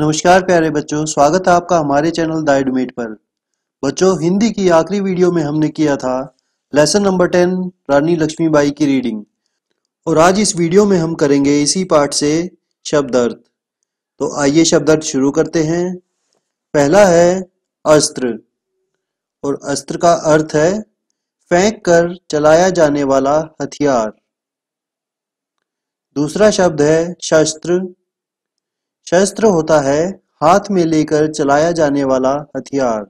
नमस्कार प्यारे बच्चों स्वागत है आपका हमारे चैनल दाइडमेट पर बच्चों हिंदी की आखिरी वीडियो में हमने किया था lesson number ten Rani Lakshmibai की रीडिंग और आज इस वीडियो में हम करेंगे इसी पाठ से शब्द अर्थ तो आइए शब्द अर्थ शुरू करते हैं पहला है अस्त्र और अस्त्र का अर्थ है फेंक कर चलाया जाने वाला हथियार दूसरा शब्द है शस्त्र शस्त्र होता है हाथ में लेकर चलाया जाने वाला हथियार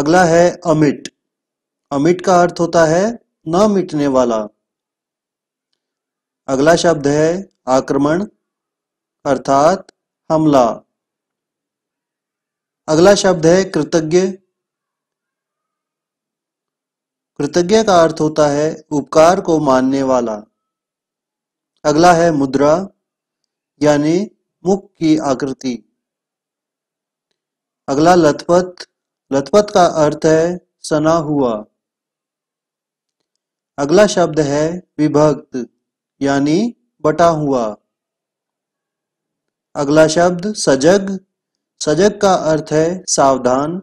अगला है अमिट अमिट का अर्थ होता है न मिटने वाला अगला शब्द है आक्रमण अर्थात हमला अगला शब्द है कृतज्ञ कृतज्ञ का अर्थ होता है उपकार को मानने वाला अगला है मुद्रा यानी मुख की आकृति अगला लथपथ लथपथ का अर्थ है सना हुआ अगला शब्द है विभक्त यानी बटा हुआ अगला शब्द सजग सजग का अर्थ है सावधान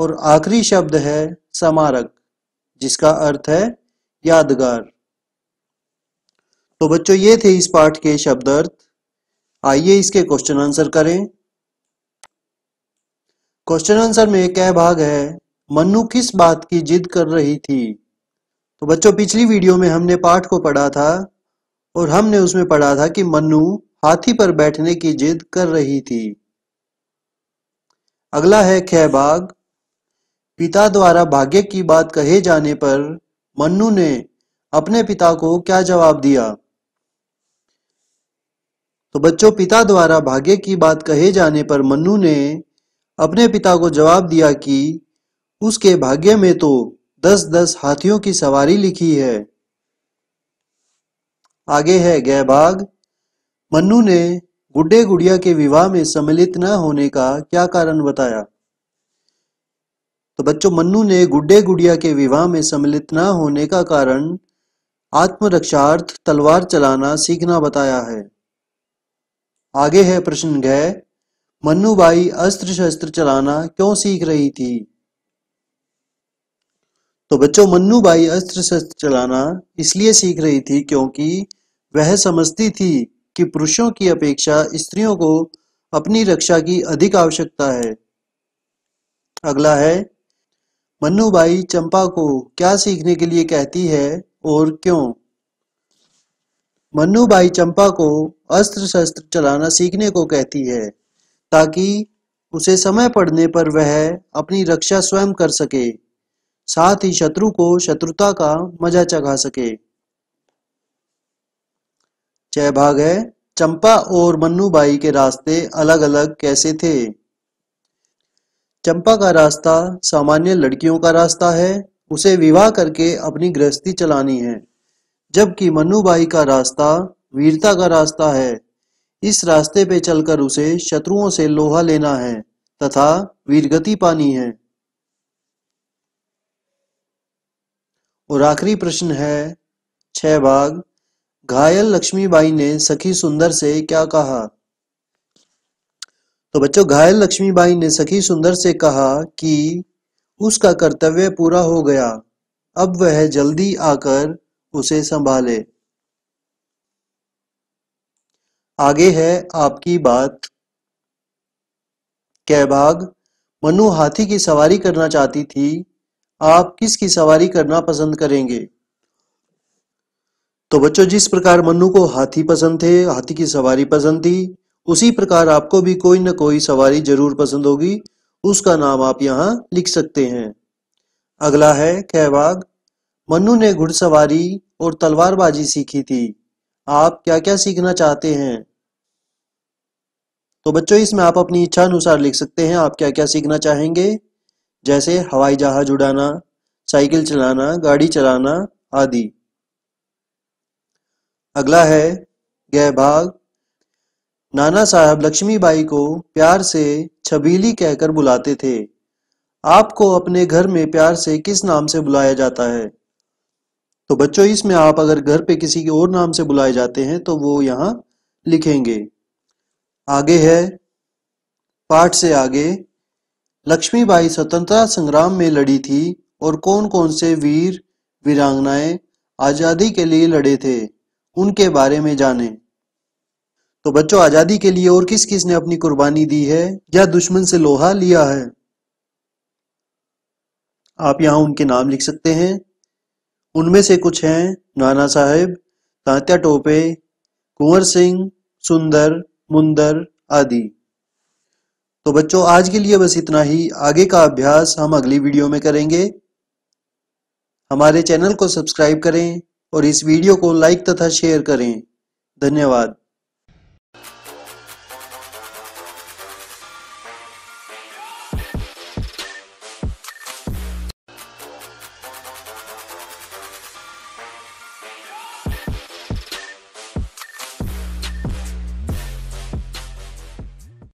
और आखिरी शब्द है समारक जिसका अर्थ है यादगार तो बच्चों ये थे इस पाठ के शब्दार्थ आइए इसके क्वेश्चन आंसर करें क्वेश्चन आंसर में क्या भाग है मनु किस बात की जिद कर रही थी तो बच्चों पिछली वीडियो में हमने पाठ को पढ़ा था और हमने उसमें पढ़ा था कि मनु हाथी पर बैठने की जिद कर रही थी अगला है भाग पिता द्वारा भाग्य की बात कहे जाने पर मनु ने अपने पिता को क्या जवाब दिया तो बच्चों पिता द्वारा भाग्य की बात कहे जाने पर मनु ने अपने पिता को जवाब दिया कि उसके भाग्य में तो दस दस हाथियों की सवारी लिखी है आगे है भाग मनु ने गुड्डे गुड़िया के विवाह में सम्मिलित न होने का क्या कारण बताया तो बच्चों मनु ने गुड्डे गुड़िया के विवाह में सम्मिलित न होने का कारण आत्मरक्षार्थ तलवार चलाना सीखना बताया है आगे है प्रश्न गय मन्नू अस्त्र शस्त्र चलाना क्यों सीख रही थी तो बच्चों मन्नू बाई अस्त्र शस्त्र चलाना इसलिए सीख रही थी क्योंकि वह समझती थी कि पुरुषों की अपेक्षा स्त्रियों को अपनी रक्षा की अधिक आवश्यकता है अगला है मन्नू बाई चंपा को क्या सीखने के लिए कहती है और क्यों मन्नू भाई चंपा को अस्त्र शस्त्र चलाना सीखने को कहती है ताकि उसे समय पड़ने पर वह अपनी रक्षा स्वयं कर सके साथ ही शत्रु को शत्रुता का मजा चखा सके जय भाग है चंपा और मन्नू बाई के रास्ते अलग अलग कैसे थे चंपा का रास्ता सामान्य लड़कियों का रास्ता है उसे विवाह करके अपनी गृहस्थी चलानी है जबकि मनुबाई का रास्ता वीरता का रास्ता है इस रास्ते पे चलकर उसे शत्रुओं से लोहा लेना है तथा वीरगति पानी है और आखिरी प्रश्न है छह भाग घायल लक्ष्मीबाई ने सखी सुंदर से क्या कहा तो बच्चों घायल लक्ष्मीबाई ने सखी सुंदर से कहा कि उसका कर्तव्य पूरा हो गया अब वह जल्दी आकर उसे संभाले आगे है आपकी बात कहभाग मनु हाथी की सवारी करना चाहती थी आप किसकी सवारी करना पसंद करेंगे तो बच्चों जिस प्रकार मनु को हाथी पसंद थे हाथी की सवारी पसंद थी उसी प्रकार आपको भी कोई ना कोई सवारी जरूर पसंद होगी उसका नाम आप यहाँ लिख सकते हैं अगला है कहवाग मनु ने घुड़सवारी और तलवारबाजी सीखी थी आप क्या क्या सीखना चाहते हैं तो बच्चों इसमें आप अपनी इच्छा अनुसार लिख सकते हैं आप क्या क्या सीखना चाहेंगे जैसे हवाई जहाज उड़ाना साइकिल चलाना गाड़ी चलाना आदि अगला है गह भाग नाना साहब लक्ष्मीबाई को प्यार से छबीली कहकर बुलाते थे आपको अपने घर में प्यार से किस नाम से बुलाया जाता है तो बच्चों इसमें आप अगर घर पे किसी के और नाम से बुलाए जाते हैं तो वो यहाँ लिखेंगे आगे है पाठ से आगे लक्ष्मीबाई स्वतंत्रता संग्राम में लड़ी थी और कौन कौन से वीर वीरांगनाएं आज़ादी के लिए लड़े थे उनके बारे में जानें तो बच्चों आज़ादी के लिए और किस किस ने अपनी कुर्बानी दी है या दुश्मन से लोहा लिया है आप यहां उनके नाम लिख सकते हैं उनमें से कुछ हैं नाना साहेब तांत्या टोपे कुंवर सिंह सुंदर मुंदर आदि तो बच्चों आज के लिए बस इतना ही आगे का अभ्यास हम अगली वीडियो में करेंगे हमारे चैनल को सब्सक्राइब करें और इस वीडियो को लाइक तथा शेयर करें धन्यवाद